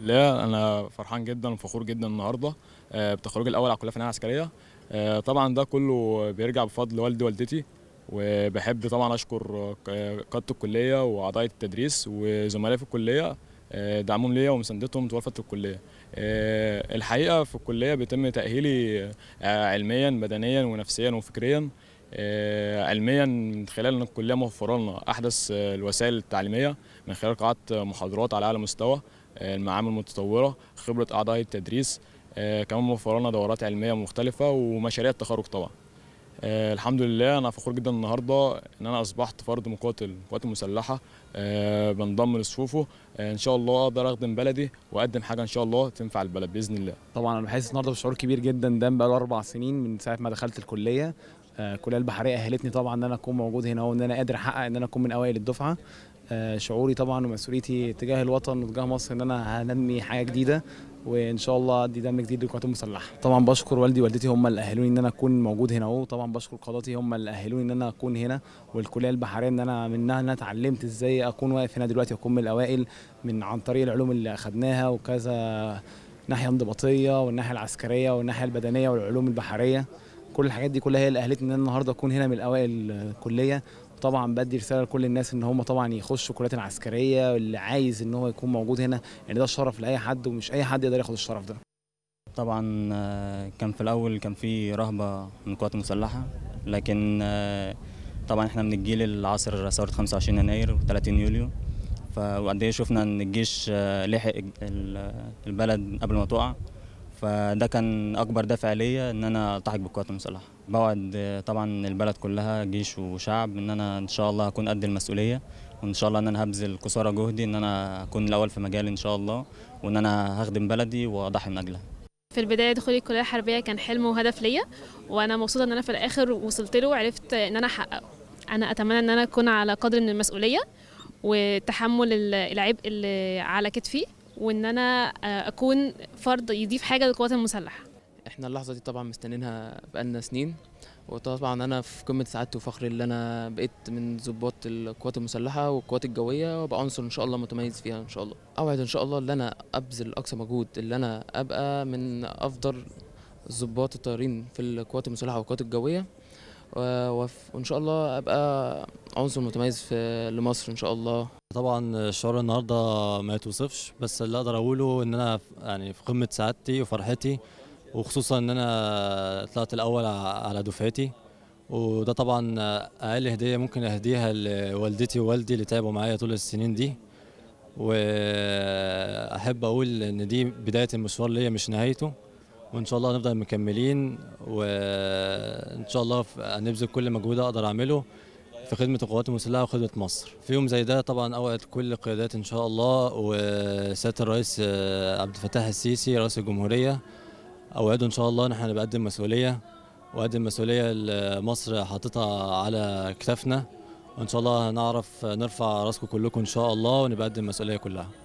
لا انا فرحان جدا وفخور جدا النهارده آه، بتخرجي الاول على الكليه فنيه العسكريه آه، طبعا ده كله بيرجع بفضل والدي والدتي وبحب طبعا اشكر آه، قاده الكليه واعضاء التدريس وزملائي في الكليه دعمهم ليا ومساندتهم طوال فتره الكليه. الحقيقه في الكليه بيتم تاهيلي علميا بدنيا ونفسيا وفكريا علميا من خلال ان الكليه موفره لنا احدث الوسائل التعليميه من خلال قاعات محاضرات على اعلى مستوى المعامل المتطوره خبره اعضاء التدريس آه، كمان موفر لنا دورات علميه مختلفه ومشاريع التخرج طبعا آه، الحمد لله انا فخور جدا النهارده ان انا اصبحت فرد مقاتل القوات المسلحه آه، بنضم لصفوفه ان شاء الله اقدر اخدم بلدي واقدم حاجه ان شاء الله تنفع البلد باذن الله طبعا انا بحس النهارده بشعور كبير جدا ده بقاله اربع سنين من ساعه ما دخلت الكليه الكليه آه، البحريه اهلتني طبعا ان انا اكون موجود هنا وان انا قادر احقق ان انا اكون من اوائل الدفعه آه، شعوري طبعا ومسؤوليتي تجاه الوطن وتجاه مصر ان انا هنمي حاجه جديده وان شاء الله دي دم جديد للقوات المسلحه طبعا بشكر والدي ووالدتي هم اللي اهلوني ان انا اكون موجود هنا وطبعا بشكر قضاتي هم اللي اهلوني ان انا اكون هنا والكليه البحريه ان انا منها ان انا اتعلمت ازاي اكون واقف هنا دلوقتي واكون من الاوائل من عن طريق العلوم اللي اخدناها وكذا ناحيه انضباطيه والناحيه العسكريه والناحيه البدنيه والعلوم البحريه كل الحاجات دي كلها هي اللي اهلتني ان انا النهارده اكون هنا من الاوائل الكليه طبعا بدي رساله لكل الناس ان هم طبعا يخشوا كليات العسكريه اللي عايز ان هو يكون موجود هنا يعني ده شرف لاي حد ومش اي حد يقدر ياخد الشرف ده طبعا آه، كان في الاول كان في رهبه من القوات المسلحه لكن آه، طبعا احنا من الجيل العصر ثوره 25 يناير و30 يوليو فقد ايه شفنا ان الجيش آه، لحق البلد قبل ما تقع فده كان اكبر دافع ليا ان انا التحق بالقوات المسلحه بوعد طبعا البلد كلها جيش وشعب ان انا ان شاء الله هكون قد المسؤوليه وان شاء الله ان انا هبذل قصارى جهدي ان انا اكون الاول في مجالي ان شاء الله وان انا هخدم بلدي واضحي من اجلها في البدايه دخولي الكليه الحربيه كان حلم وهدف ليا وانا مبسوطه ان انا في الاخر وصلت له وعرفت ان انا احققه انا اتمنى ان انا اكون على قدر من المسؤوليه وتحمل العبء اللي على كتفي وان انا آه، اكون فرد يضيف حاجه للقوات المسلحه احنا اللحظه دي طبعا مستنينها بقالنا سنين وطبعا انا في قمه سعادتي وفخري اللي انا بقيت من ضباط القوات المسلحه والقوات الجويه وابقى عنصر ان شاء الله متميز فيها ان شاء الله اوعد ان شاء الله ان انا ابذل اقصى مجهود اللي انا ابقى من افضل ضباط الطيارين في القوات المسلحه والقوات الجويه وان شاء الله ابقى عنصر متميز في لمصر ان شاء الله طبعا الشعور النهارده ما يتوصفش بس اللي اقدر اقوله ان انا يعني في قمه سعادتي وفرحتي وخصوصا ان انا طلعت الاول على دفعتي وده طبعا اقل هديه ممكن اهديها لوالدتي ووالدي اللي تعبوا معايا طول السنين دي واحب اقول ان دي بدايه المشوار ليا مش نهايته وان شاء الله هنفضل مكملين وان شاء الله هنبذل كل مجهود اقدر اعمله في خدمه القوات المسلحه وخدمه مصر. في يوم زي ده طبعا اوقات كل القيادات ان شاء الله وسياده الرئيس آه، عبد الفتاح السيسي رئيس الجمهوريه اوعده ان شاء الله ان احنا بنقدم مسؤوليه وقدم مسؤوليه لمصر حاططها على كتفنا وان شاء الله هنعرف نرفع راسكم كلكم ان شاء الله ونبقى قد المسؤوليه كلها